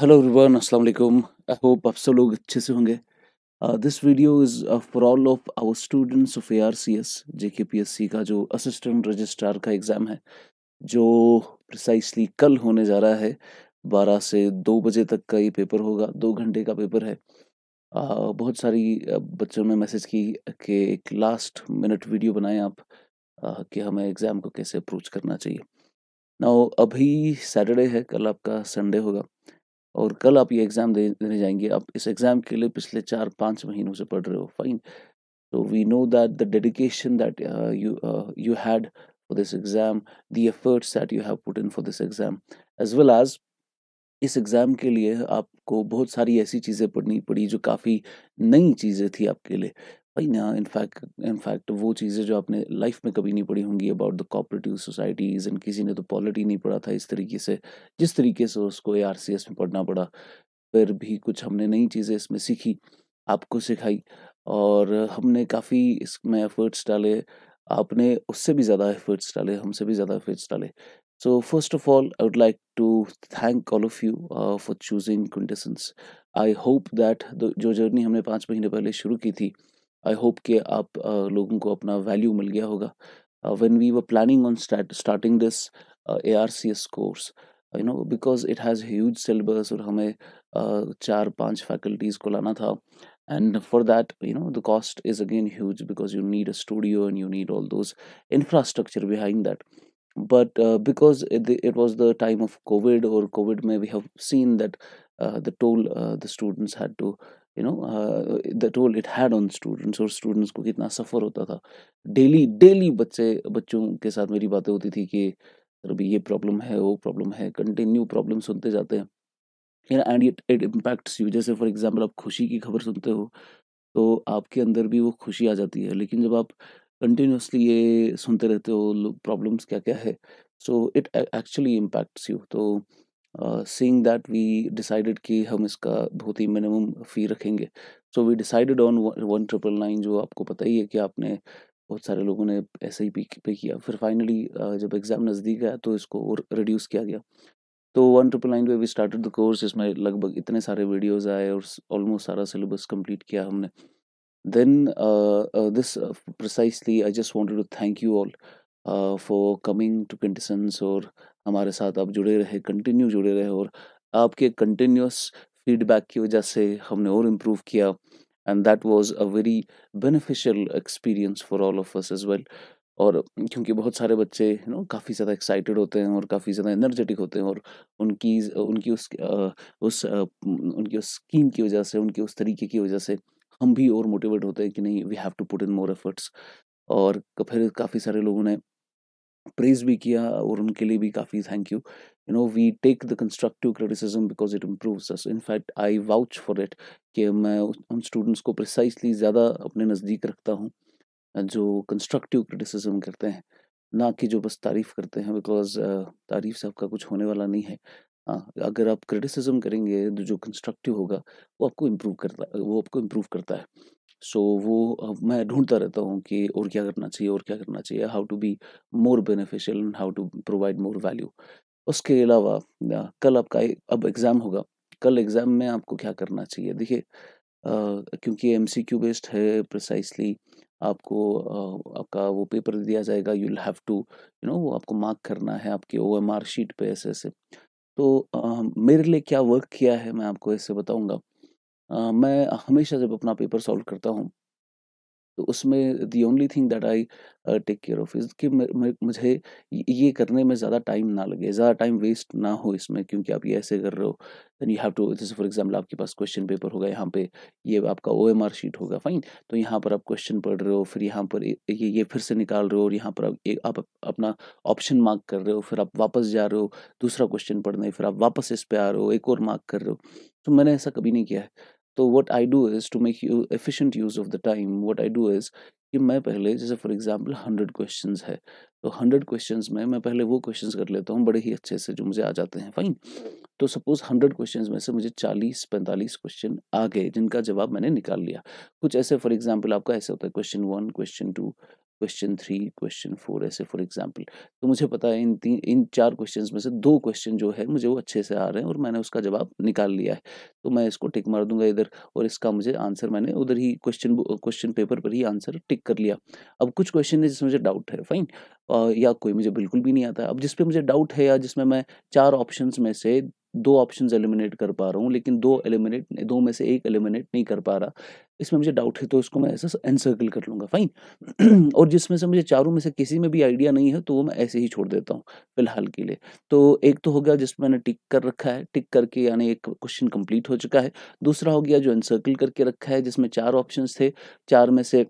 Hello Rivan Aslam I hope hope आप सब लोग अच्छे से होंगे this video is for all of our students of A R C S J K P S C का जो असिस्टेंट रजिस्ट्रार का एग्ज़ाम है जो प्रिसाइसली कल होने जा रहा है बारह से दो बजे तक का ये पेपर होगा दो घंटे का पेपर है uh, बहुत सारी uh, बच्चों ने मैसेज की कि एक लास्ट मिनट वीडियो बनाएं आप uh, कि हमें एग्ज़ाम को कैसे अप्रोच करना चाहिए ना अभी सैटरडे है कल आपका संडे होगा और कल आप ये एग्ज़ाम दे देने जाएंगे आप इस एग्ज़ाम के लिए पिछले चार पाँच महीनों से पढ़ रहे हो फाइन तो we know that the dedication that you you had for this exam the efforts that you have put in for this exam as well as इस एग्ज़ाम के लिए आपको बहुत सारी ऐसी चीज़ें पढ़नी पड़ी जो काफ़ी नई चीज़ें थी आपके लिए भाई ना इनफैक्ट इनफैक्ट वो चीज़ें जो आपने लाइफ में कभी नहीं पढ़ी होंगी about the cooperative societies and किसी ने तो पॉलिटी नहीं पढ़ा था इस तरीके से जिस तरीके से उसको ए आर सी एस में पढ़ना पड़ा फिर भी कुछ हमने नई चीज़ें इसमें सीखी आपको सिखाई और हमने काफ़ी इसमें एफर्ट्स डाले आपने उससे भी ज़्यादा एफर्ट्स डाले हमसे भी ज़्यादा एफर्ट्स डाले so first of all I would like to thank all of you for choosing Quintessence I hope that जो जर्नी हमने पाँच महीने पहले शुरू की थी आई होप के आप लोगों को अपना वैल्यू मिल गया होगा when we were planning on starting this A R C S course you know because it has huge syllabus और हमें चार पाँच फैकल्टीज को लाना था and for that you know the cost is again huge because you need a studio and you need all those infrastructure behind that but because it was the time of Covid और Covid में we have seen that the toll the students had to you know the role it had on students और students को कितना सफ़र होता था daily daily बच्चे बच्चों के साथ मेरी बातें होती थी कि अभी ये प्रॉब्लम है वो प्रॉब्लम है कंटिन्यू प्रॉब्लम सुनते जाते हैं and it it impacts you जैसे फॉर एग्जाम्पल आप खुशी की खबर सुनते हो तो आपके अंदर भी वो खुशी आ जाती है लेकिन जब आप कंटिन्यूसली ये सुनते रहते हो प्रॉब्लम्स क्या क्या है so it actually impacts you तो सींग दैट वी डिसाइडेड कि हम इसका बहुत ही मिनिमम फ़ी रखेंगे so we decided on one triple nine जो आपको पता ही है कि आपने बहुत सारे लोगों ने एस आई पी पे किया फिर फाइनली uh, जब एग्ज़ाम नज़दीक आया तो इसको और रिड्यूस किया गया तो वन ट्रिपल नाइन पे वी स्टार्टेड द कोर्स इसमें लगभग इतने सारे वीडियोज़ आए और ऑलमोस्ट सारा सिलेबस कम्प्लीट किया हमने then this precisely I just wanted to thank you all for coming to for और हमारे साथ आप जुड़े रहे कंटिन्यू जुड़े रहे और आपके कंटिन्यूस फीडबैक की वजह से हमने और इम्प्रूव किया and that was a very beneficial experience for all of us as well और क्योंकि बहुत सारे बच्चे यू नो काफ़ी ज़्यादा एक्साइटेड होते हैं और काफ़ी ज़्यादा एनर्जेटिक होते हैं और उनकी उनकी उस उस उनकी उस स्कीम की वजह से उनके उस तरीके की वजह से हम भी और मोटिवेट होते हैं कि नहीं we have to put in more efforts और फिर काफ़ी सारे लोगों ने प्रेज भी किया और उनके लिए भी काफ़ी thank you you know we take the constructive criticism because it improves us in fact I vouch for it कि मैं उन स्टूडेंट्स को प्रिसाइसली ज़्यादा अपने नज़दीक रखता हूँ जो कंस्ट्रक्टिव क्रिटिसिज्म करते हैं ना कि जो बस तारीफ़ करते हैं बिकॉज तारीफ से आपका कुछ होने वाला नहीं है हाँ अगर आप क्रिटिसिज्म करेंगे तो जो कंस्ट्रक्टिव होगा वो आपको इम्प्रूव करता है वो आपको इम्प्रूव करता है सो so, वो मैं ढूंढता रहता हूँ कि और क्या करना चाहिए और क्या करना चाहिए how to be more beneficial and how to provide more value उसके अलावा कल आपका अब एग्ज़ाम होगा कल एग्ज़ाम में आपको क्या करना चाहिए देखिए क्योंकि एम सी क्यू बेस्ड है प्रिसाइसली आपको आपका वो पेपर दिया जाएगा you have to you know वो आपको मार्क करना है आपके ओ एम आर शीट पर ऐसे ऐसे तो मेरे लिए क्या वर्क किया है मैं आपको ऐसे बताऊँगा मैं हमेशा जब अपना पेपर सॉल्व करता हूँ तो उसमें the only thing that I take care of is कि मुझे ये करने में ज़्यादा टाइम ना लगे ज़्यादा टाइम वेस्ट ना हो इसमें क्योंकि आप ये ऐसे कर रहे हो देन यू हैव टू जैसे फॉर एग्जाम्पल आपके पास क्वेश्चन पेपर होगा यहाँ पे ये आपका ओ एम आर शीट होगा फाइन तो यहाँ पर आप क्वेश्चन पढ़ रहे हो फिर यहाँ पर ये ये फिर से निकाल रहे हो और यहाँ पर आप एक आप अपना ऑप्शन मार्क कर रहे हो फिर आप वापस जा रहे हो दूसरा क्वेश्चन पढ़ने फिर आप वापस इस पर आ रहे हो एक और मार्क कर रहे हो तो मैंने ऐसा कभी नहीं किया है तो what I do is to make you efficient use of the time what I do is कि मैं पहले जैसे फॉर एग्जाम्पल हंड्रेड क्वेश्चन है तो हंड्रेड क्वेश्चन में मैं पहले वो क्वेश्चन कर लेता हूँ बड़े ही अच्छे से जो मुझे आ जाते हैं फाइन तो सपोज हंड्रेड क्वेश्चन में से मुझे चालीस पैंतालीस क्वेश्चन आ गए जिनका जवाब मैंने निकाल लिया कुछ ऐसे फॉर एग्जाम्पल आपका ऐसे होता है question one question two question three question four ऐसे फॉर एग्जाम्पल तो मुझे पता है इन तीन इन चार क्वेश्चन में से दो क्वेश्चन जो है मुझे वो अच्छे से आ रहे हैं और मैंने उसका जवाब निकाल लिया है तो मैं इसको टिक मार दूंगा इधर और इसका मुझे आंसर मैंने उधर ही क्वेश्चन क्वेश्चन पेपर पर ही आंसर टिक कर लिया अब कुछ क्वेश्चन है जिसमें मुझे डाउट है फाइन या कोई मुझे बिल्कुल भी नहीं आता अब जिसपे मुझे डाउट है या जिसमें मैं चार ऑप्शन में से दो ऑप्शन एलिमिनेट कर पा रहा हूँ लेकिन दो एलिमिनेट दो में से एक एलिमिनेट नहीं कर पा रहा इसमें मुझे डाउट है तो इसको मैं ऐसा एनसर्कल कर लूँगा फाइन और जिसमें से मुझे चारों में से किसी में भी आइडिया नहीं है तो वो मैं ऐसे ही छोड़ देता हूँ फिलहाल के लिए तो एक तो हो गया जिसमें मैंने टिक कर रखा है टिक करके यानी एक क्वेश्चन कंप्लीट हो चुका है दूसरा हो गया जो एनसर्कल करके रखा है जिसमें चार ऑप्शन थे चार में से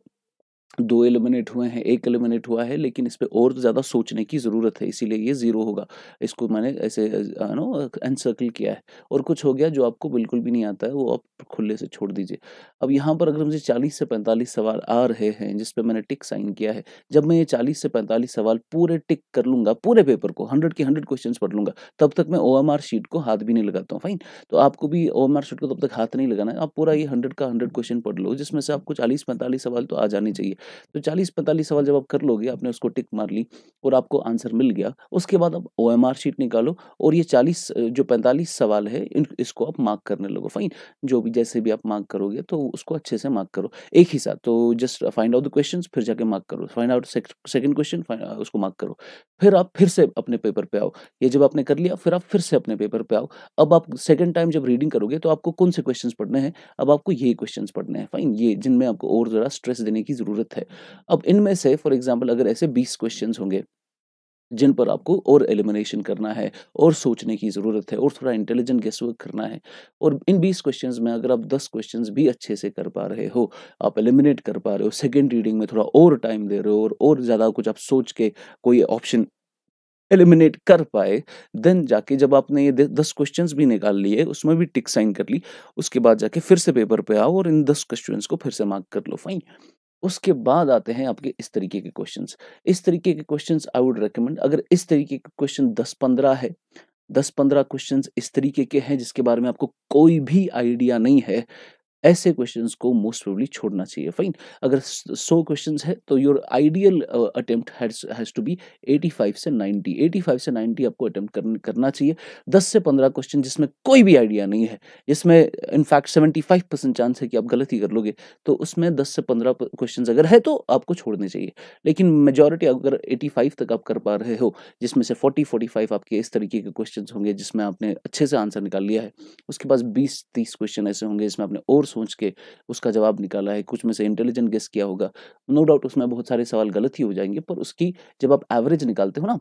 दो एलिमिनेट हुए हैं एक एलिमिनेट हुआ है लेकिन इस पर और ज़्यादा सोचने की ज़रूरत है इसीलिए ये ज़ीरो होगा इसको मैंने ऐसे नो एनसर्कल किया है और कुछ हो गया जो आपको बिल्कुल भी नहीं आता है वो आप खुले से छोड़ दीजिए अब यहाँ पर अगर मुझे चालीस से पैंतालीस सवाल आ रहे हैं जिस पर मैंने टिक साइन किया है जब मैं ये चालीस से पैंतालीस सवाल पूरे टिक कर लूँगा पूरे पेपर को हंड्रेड के हंड्रेड क्वेश्चन पढ़ लूँगा तब तक मैं ओ शीट को हाथ भी नहीं लगाता हूँ फाइन तो आपको भी ओ शीट को तब तक हाथ नहीं लगाना है आप पूरा ये हंड्रेड का हंड्रेड क्वेश्चन पढ़ लो जिसमें से आपको चालीस पैंतालीस सवाल तो आ जाने चाहिए तो चालीस पैंतालीस सवाल जब आप कर लोगे आपने उसको टिक मार ली और आपको आंसर मिल गया उसके बाद आप ओ शीट निकालो और ये चालीस जो पैंतालीस सवाल है इसको आप मार्क करने लगो फाइन जो भी जैसे भी आप मार्क करोगे तो उसको अच्छे से मार्क करो एक ही साथ तो just find out the question फिर जाके मार्क करो फाइंड आउट सेकेंड क्वेश्चन उसको मार्क करो फिर आप फिर से अपने पेपर पे आओ ये जब आपने कर लिया फिर आप फिर से अपने पेपर पे आओ अब आप सेकेंड टाइम जब रीडिंग करोगे तो आपको कौन से क्वेश्चन पढ़ने हैं अब आपको ये क्वेश्चन पढ़ने हैं फाइन ये जिनमें आपको और ज़रा स्ट्रेस देने की ज़रूरत बात है अब इनमें से फॉर एग्जाम्पल अगर ऐसे बीस क्वेश्चन होंगे जिन पर आपको और एलिमिनेशन करना है और सोचने की ज़रूरत है और थोड़ा इंटेलिजेंट गेस वर्क करना है और इन बीस क्वेश्चंस में अगर आप दस क्वेश्चंस भी अच्छे से कर पा रहे हो आप एलिमिनेट कर पा रहे हो सेकंड रीडिंग में थोड़ा और टाइम दे रहे हो और, और ज़्यादा कुछ आप सोच के कोई ऑप्शन एलिमिनेट कर पाए देन जाके जब आपने ये दस क्वेश्चन भी निकाल लिए उसमें भी टिक साइन कर ली उसके बाद जाके फिर से पेपर पे आओ और इन दस क्वेश्चन को फिर से मार्क कर लो फाइन उसके बाद आते हैं आपके इस तरीके के क्वेश्चंस इस तरीके के क्वेश्चंस आई वुड रिकमेंड अगर इस तरीके के क्वेश्चन दस पंद्रह है दस पंद्रह क्वेश्चंस इस तरीके के हैं जिसके बारे में आपको कोई भी आइडिया नहीं है ऐसे क्वेश्चन को मोस्ट प्रोबली छोड़ना चाहिए फाइन अगर सौ क्वेश्चन है तो your ideal attempt has to be eighty five से एटी फाइव से नाइन्टी आपको अटेम्प्ट करना चाहिए दस से पंद्रह क्वेश्चन जिसमें कोई भी आइडिया नहीं है जिसमें in fact seventy five percent chance है कि आप गलत ही कर लोगे तो उसमें दस से पंद्रह क्वेश्चन अगर है तो आपको छोड़ने चाहिए लेकिन मेजोरिटी अगर एटी फाइव तक आप कर पा रहे हो जिसमें से फोर्टी फोर्टी फाइव आपके इस तरीके के क्वेश्चन होंगे जिसमें आपने अच्छे से आंसर निकाल लिया है उसके पास बीस तीस क्वेश्चन ऐसे होंगे जिसमें आपने और सोच के उसका जवाब निकाला है कुछ में से इंटेलिजेंट गेस किया होगा नो डाउट उसमें बहुत सारे सवाल गलत ही हो जाएंगे पर उसकी जब आप एवरेज निकालते हो ना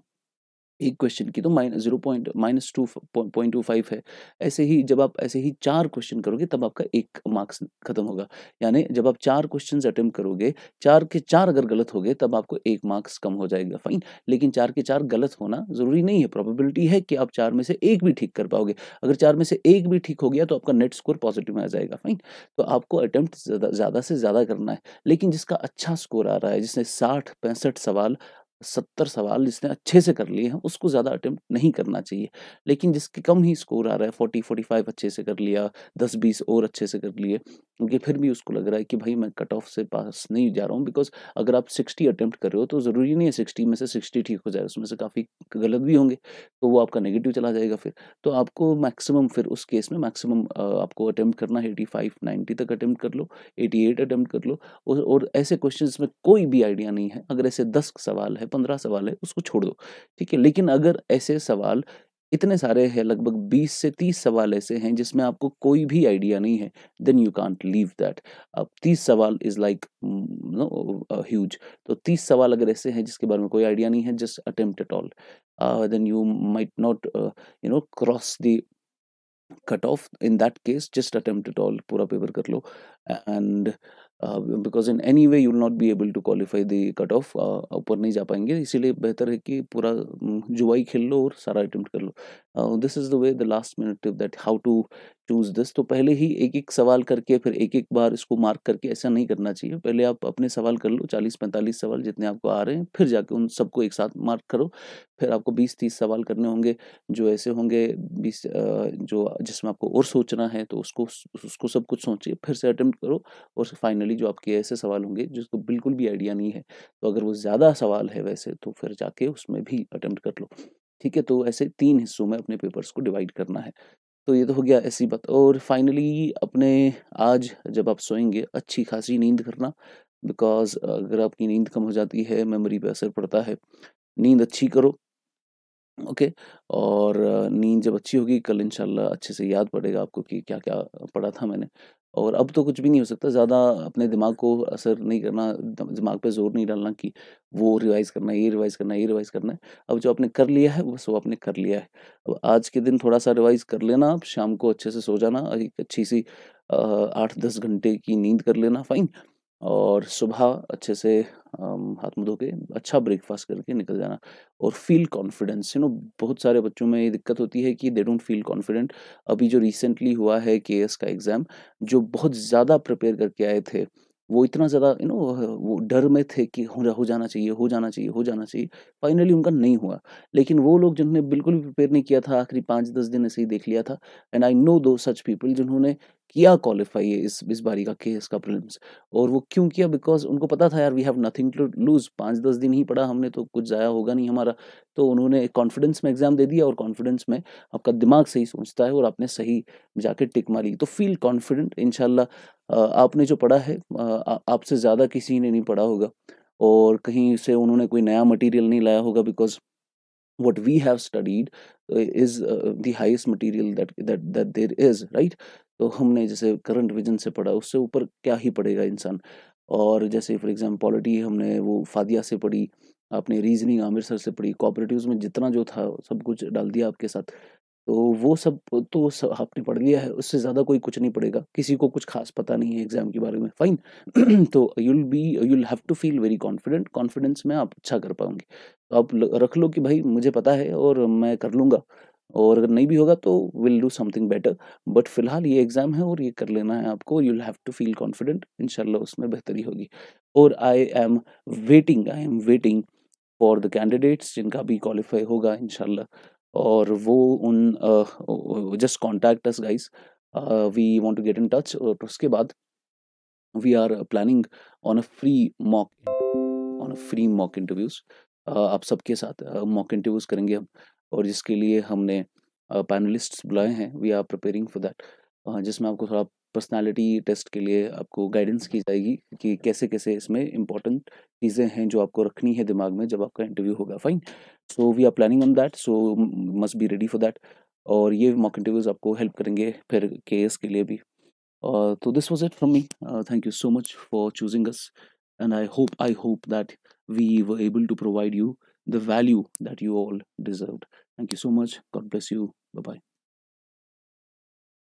एक क्वेश्चन की तो minus zero point minus two point two five है ऐसे ही जब आप ऐसे ही चार क्वेश्चन करोगे तब आपका एक मार्क्स खत्म होगा यानी जब आप चार क्वेश्चन अटेम्प्ट करोगे चार के चार अगर गलत हो गए तब आपको एक मार्क्स कम हो जाएगा फाइन लेकिन चार के चार गलत होना जरूरी नहीं है प्रोबेबिलिटी है कि आप चार में से एक भी ठीक कर पाओगे अगर चार में से एक भी ठीक हो गया तो आपका नेट स्कोर पॉजिटिव में आ जाएगा फाइन तो आपको अटैम्प्ट ज़्यादा से ज़्यादा करना है लेकिन जिसका अच्छा स्कोर आ रहा है जिसने साठ पैंसठ सवाल सत्तर सवाल जिसने अच्छे से कर लिए हैं उसको ज़्यादा अटैम्प्ट नहीं करना चाहिए लेकिन जिसके कम ही स्कोर आ रहा है फोर्टी फोर्टी फाइव अच्छे से कर लिया दस बीस और अच्छे से कर लिए क्योंकि फिर भी उसको लग रहा है कि भाई मैं कट ऑफ से पास नहीं जा रहा हूँ बिकॉज अगर आप सिक्सटी अटैम्प्ट कर रहे हो तो ज़रूरी नहीं है सिक्सटी में से सिक्सटी ठीक हो जाए उसमें से काफ़ी गलत भी होंगे तो वो आपका नेगेटिव चला जाएगा फिर तो आपको मैक्सिमम फिर उस केस में मैक्सिमम आपको अटैम्प्ट करना है एटी फाइव नाइन्टी तक अटैम्प्ट कर लो एटी एट अटैम्प्ट कर लो और ऐसे क्वेश्चन में कोई भी आइडिया नहीं है अगर ऐसे दस सवाल है पंद्रह सवाल है उसको छोड़ दो ठीक है लेकिन अगर ऐसे सवाल इतने सारे हैं लगभग बीस से तीस सवाल ऐसे हैं जिसमें आपको कोई भी आइडिया नहीं है then you can't leave that अब तीस सवाल इज लाइक नो ह्यूज तो तीस सवाल अगर ऐसे हैं जिसके बारे में कोई आइडिया नहीं है just attempt at all then you might not you know cross the cut off in that case just attempt at all पूरा पेपर कर लो and because in any way you'll not be able to qualify the cut off ऊपर नहीं जा पाएंगे इसीलिए बेहतर है कि पूरा जुआई खेल लो और सारा अटेम्प्ट कर लो this is the way the last minute tip that how to choose this तो पहले ही एक एक सवाल करके फिर एक एक बार इसको मार्क करके ऐसा नहीं करना चाहिए पहले आप अपने सवाल कर लो चालीस पैंतालीस सवाल जितने आपको आ रहे हैं फिर जाके उन सबको एक साथ मार्क करो फिर आपको बीस तीस सवाल करने होंगे जो ऐसे होंगे बीस जो जिसमें आपको और सोचना है तो उसको उसको सब कुछ सोचिए फिर से अटैम्प्ट करो और फाइनली जो आपके ऐसे सवाल होंगे जिसको बिल्कुल भी आइडिया नहीं है तो अगर वो ज़्यादा सवाल है वैसे तो फिर जाके उसमें भी अटैम्प्ट कर लो ठीक है तो ऐसे तीन हिस्सों में अपने पेपर्स को डिवाइड करना है तो ये तो हो गया ऐसी बात और फाइनली अपने आज जब आप सोएंगे अच्छी खासी नींद करना बिकॉज अगर आपकी नींद कम हो जाती है मेमोरी पे असर पड़ता है नींद अच्छी करो ओके okay, और नींद जब अच्छी होगी कल इंशाल्लाह अच्छे से याद पड़ेगा आपको कि क्या क्या पढ़ा था मैंने और अब तो कुछ भी नहीं हो सकता ज़्यादा अपने दिमाग को असर नहीं करना दिमाग पे जोर नहीं डालना कि वो रिवाइज करना है ये रिवाइज करना है ये रिवाइज करना है अब जो आपने कर लिया है बस वो आपने कर लिया है अब आज के दिन थोड़ा सा रिवाइज कर लेना आप शाम को अच्छे से सो जाना एक अच्छी सी आठ दस घंटे की नींद कर लेना फाइन और सुबह अच्छे से हाथ मुँह धो के अच्छा ब्रेकफास्ट करके निकल जाना और फील कॉन्फिडेंस यू नो बहुत सारे बच्चों में ये दिक्कत होती है कि दे डोंट फील कॉन्फिडेंट अभी जो रिसेंटली हुआ है के का एग्ज़ाम जो बहुत ज़्यादा प्रिपेयर करके आए थे वो इतना ज़्यादा यू नो वो डर में थे कि हो हो जाना चाहिए हो जाना चाहिए हो जाना चाहिए फाइनली उनका नहीं हुआ लेकिन वो लोग जिन्होंने बिल्कुल भी प्रिपेयर नहीं किया था आखिरी पाँच दस दिन ऐसे ही देख लिया था एंड आई नो दो सच पीपल जिन्होंने किया क्वालिफाई इस इस बारी का केस का प्रिलिम्स और वो क्यों किया बिकॉज उनको पता था यार we have nothing to lose पाँच दस दिन ही पड़ा हमने तो कुछ ज़ाया होगा नहीं हमारा तो उन्होंने कॉन्फिडेंस में एग्ज़ाम दे दिया और कॉन्फिडेंस में आपका दिमाग सही सोचता है और आपने सही जाके टिक मारी तो फील कॉन्फिडेंट इन आपने जो पढ़ा है आपसे ज़्यादा किसी ने नहीं पढ़ा होगा और कहीं से उन्होंने कोई नया मटेरियल नहीं लाया होगा because what we have studied is the highest material highest material that तो हमने जैसे करंट विजन से पढ़ा उससे ऊपर क्या ही पढ़ेगा इंसान और जैसे फॉर एग्जाम्पल पॉलिटी हमने वो फादिया से पढ़ी आपने रीजनिंग आमिर सर से पढ़ी कॉपरेटिव में जितना जो था सब कुछ डाल दिया आपके साथ तो वो सब तो सब आपने पढ़ लिया है उससे ज़्यादा कोई कुछ नहीं पड़ेगा किसी को कुछ खास पता नहीं है एग्जाम के बारे में फाइन तो you'll be you'll have to feel very confident confidence में आप अच्छा कर पाओगे तो आप रख लो कि भाई मुझे पता है और मैं कर लूँगा और अगर नहीं भी होगा तो will do something better but फिलहाल ये एग्ज़ाम है और ये कर लेना है आपको you have to feel confident इनशाला उसमें बेहतरी होगी और I am waiting I am waiting for the candidates जिनका भी क्वालिफाई होगा इनशाला और वो उन just contact us guys we want to get in touch और उसके बाद we are planning on a free mock on a free mock interviews आप सबके साथ मॉक uh, इंटरव्यूज़ करेंगे हम और जिसके लिए हमने पैनलिस्ट बुलाए हैं we are preparing for that जिसमें आपको थोड़ा पर्सनालिटी टेस्ट के लिए आपको गाइडेंस की जाएगी कि कैसे कैसे इसमें इंपॉर्टेंट चीज़ें हैं जो आपको रखनी है दिमाग में जब आपका इंटरव्यू होगा fine so we are planning on that so must be ready for that और ये मॉक इंटरव्यूज आपको हेल्प करेंगे फिर के के लिए भी तो this was it from me thank you so much for choosing us and I hope I hope that we were able to provide you the value that you all deserve Thank you so much. God bless you. Bye bye.